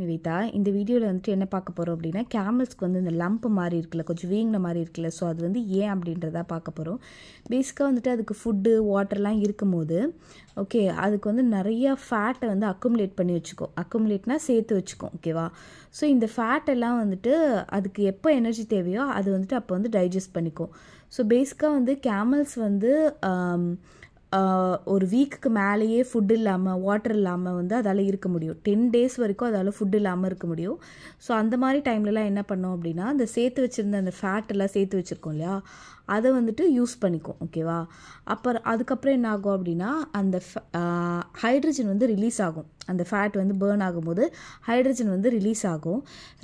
நிவேதா இந்த வீடியோவில் வந்துட்டு என்ன பார்க்க போகிறோம் அப்படின்னா கேமல்ஸ்க்கு வந்து இந்த லம்ப் மாதிரி இருக்குல்ல கொஞ்சம் வீங்கின மாதிரி இருக்குல்ல ஸோ அது வந்து ஏன் அப்படின்றதா பார்க்க போகிறோம் பேசிக்காக வந்துட்டு அதுக்கு ஃபுட்டு வாட்டர்லாம் இருக்கும்போது ஓகே அதுக்கு வந்து நிறையா ஃபேட்டை வந்து அக்குமுலேட் பண்ணி வச்சுக்கும் அக்குமுலேட்னா சேர்த்து வச்சுக்கும் ஓகேவா ஸோ இந்த ஃபேட்டெல்லாம் வந்துட்டு அதுக்கு எப்போ எனர்ஜி தேவையோ அது வந்துட்டு அப்போ வந்து டைஜஸ்ட் பண்ணிக்கும் ஸோ பேசிக்காக வந்து கேமல்ஸ் வந்து um, ஒரு வீக்குக்கு மேலேயே ஃபுட் இல்லாமல் வாட்டர் இல்லாமல் வந்து அதால் இருக்க முடியும் டென் டேஸ் வரைக்கும் அதால் ஃபுட் இல்லாமல் இருக்க முடியும் ஸோ அந்த மாதிரி டைம்லலாம் என்ன பண்ணோம் அப்படின்னா அந்த சேர்த்து வச்சுருந்த அந்த ஃபேட்டெல்லாம் சேர்த்து வச்சுருக்கோம் இல்லையா அதை வந்துட்டு யூஸ் பண்ணிக்கும் ஓகேவா அப்புறம் அதுக்கப்புறம் என்ன ஆகும் அப்படின்னா அந்த ஹைட்ரஜன் வந்து ரிலீஸ் ஆகும் அந்த ஃபேட் வந்து பேர்ன் ஆகும்போது ஹைட்ரஜன் வந்து ரிலீஸ் ஆகும்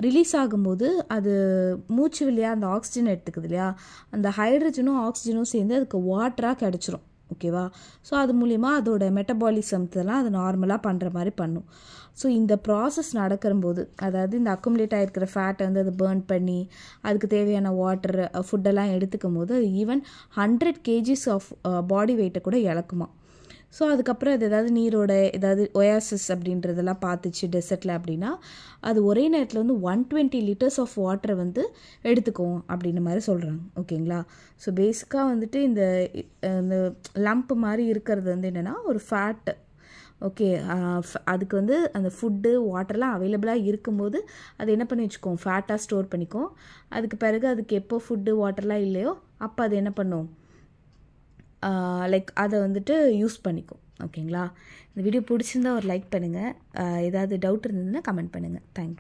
ரிலீஸ் ஆகும்போது அது மூச்சு வழியாக அந்த ஆக்சிஜன் எடுத்துக்குது இல்லையா அந்த ஹைட்ரஜனும் ஆக்சிஜனும் சேர்ந்து அதுக்கு வாட்டராக கிடச்சிரும் ஓகேவா ஸோ அது மூலிமா அதோட இதெல்லாம் அது நார்மலாக பண்ணுற மாதிரி பண்ணும் ஸோ இந்த ப்ராசஸ் நடக்கிறம்போது அதாவது இந்த அக்குமுலேட் ஆகிருக்கிற ஃபேட்டை வந்து அது பேர்ன் பண்ணி அதுக்கு தேவையான வாட்டர் ஃபுட்டெல்லாம் எடுத்துக்கும் போது அது even hundred KGs of body வெயிட்டை கூட இழக்குமா ஸோ அதுக்கப்புறம் அது ஏதாவது நீரோட ஏதாவது ஒயாசஸ் அப்படின்றதெல்லாம் பார்த்துச்சு டெசர்ட்டில் அப்படின்னா அது ஒரே நேரத்தில் வந்து ஒன் டுவெண்ட்டி லிட்டர்ஸ் ஆஃப் வாட்டரை வந்து எடுத்துக்குவோம் அப்படின்ற மாதிரி சொல்கிறாங்க ஓகேங்களா ஸோ பேசிக்காக வந்துட்டு இந்த இந்த லம்ப் மாதிரி இருக்கிறது வந்து என்னென்னா ஒரு ஃபேட்டு ஓகே அதுக்கு வந்து அந்த ஃபுட்டு வாட்டர்லாம் அவைலபிளாக இருக்கும்போது அது என்ன பண்ணி வச்சுக்கோம் ஃபேட்டாக ஸ்டோர் பண்ணிக்கும் அதுக்கு பிறகு அதுக்கு எப்போ ஃபுட்டு வாட்டர்லாம் இல்லையோ அப்போ அது என்ன பண்ணும் லைக் அதை வந்துட்டு யூஸ் பண்ணிக்கும் ஓகேங்களா இந்த வீடியோ பிடிச்சிருந்தா ஒரு லைக் பண்ணுங்கள் ஏதாவது டவுட் இருந்ததுன்னா கமெண்ட் பண்ணுங்கள் தேங்க்யூ